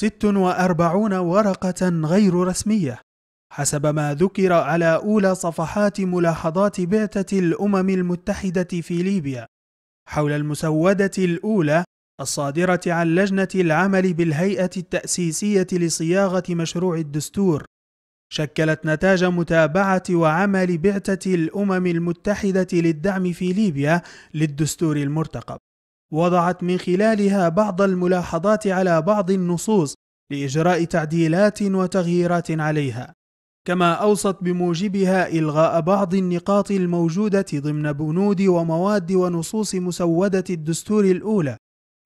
46 ورقة غير رسمية حسب ما ذكر على أولى صفحات ملاحظات بعثة الأمم المتحدة في ليبيا حول المسودة الأولى الصادرة عن لجنة العمل بالهيئة التأسيسية لصياغة مشروع الدستور شكلت نتاج متابعة وعمل بعثة الأمم المتحدة للدعم في ليبيا للدستور المرتقب وضعت من خلالها بعض الملاحظات على بعض النصوص لاجراء تعديلات وتغييرات عليها كما اوصت بموجبها الغاء بعض النقاط الموجوده ضمن بنود ومواد ونصوص مسوده الدستور الاولى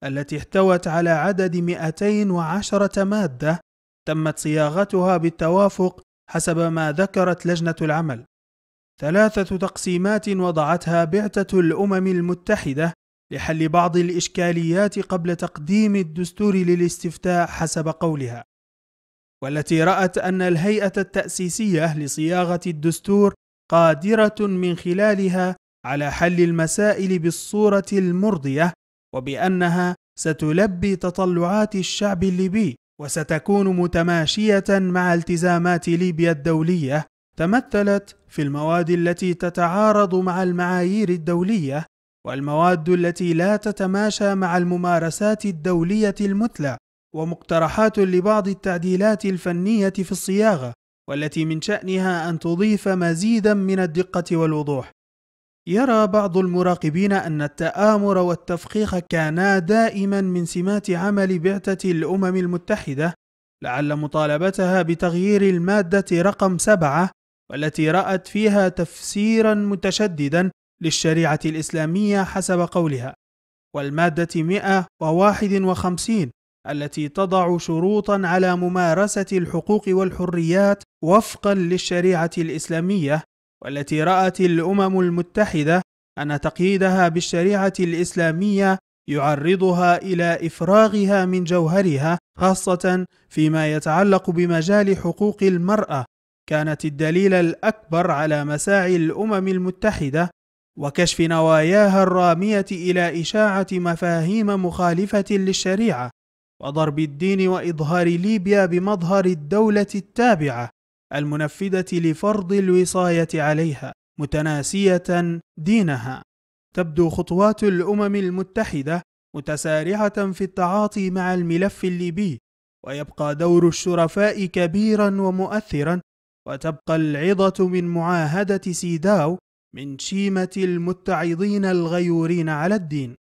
التي احتوت على عدد 210 ماده تمت صياغتها بالتوافق حسب ما ذكرت لجنه العمل ثلاثه تقسيمات وضعتها بعثه الامم المتحده لحل بعض الإشكاليات قبل تقديم الدستور للاستفتاء حسب قولها والتي رأت أن الهيئة التأسيسية لصياغة الدستور قادرة من خلالها على حل المسائل بالصورة المرضية وبأنها ستلبي تطلعات الشعب الليبي وستكون متماشية مع التزامات ليبيا الدولية تمثلت في المواد التي تتعارض مع المعايير الدولية والمواد التي لا تتماشى مع الممارسات الدولية المتلى ومقترحات لبعض التعديلات الفنية في الصياغة والتي من شأنها أن تضيف مزيدا من الدقة والوضوح يرى بعض المراقبين أن التآمر والتفخيخ كانا دائما من سمات عمل بعثة الأمم المتحدة لعل مطالبتها بتغيير المادة رقم سبعة والتي رأت فيها تفسيرا متشددا للشريعة الإسلامية حسب قولها والمادة 151 التي تضع شروطا على ممارسة الحقوق والحريات وفقا للشريعة الإسلامية والتي رأت الأمم المتحدة أن تقييدها بالشريعة الإسلامية يعرضها إلى إفراغها من جوهرها خاصة فيما يتعلق بمجال حقوق المرأة كانت الدليل الأكبر على مساعي الأمم المتحدة وكشف نواياها الراميه الى اشاعه مفاهيم مخالفه للشريعه وضرب الدين واظهار ليبيا بمظهر الدوله التابعه المنفذه لفرض الوصايه عليها متناسيه دينها تبدو خطوات الامم المتحده متسارعه في التعاطي مع الملف الليبي ويبقى دور الشرفاء كبيرا ومؤثرا وتبقى العظه من معاهده سيداو من شيمة المتعظين الغيورين على الدين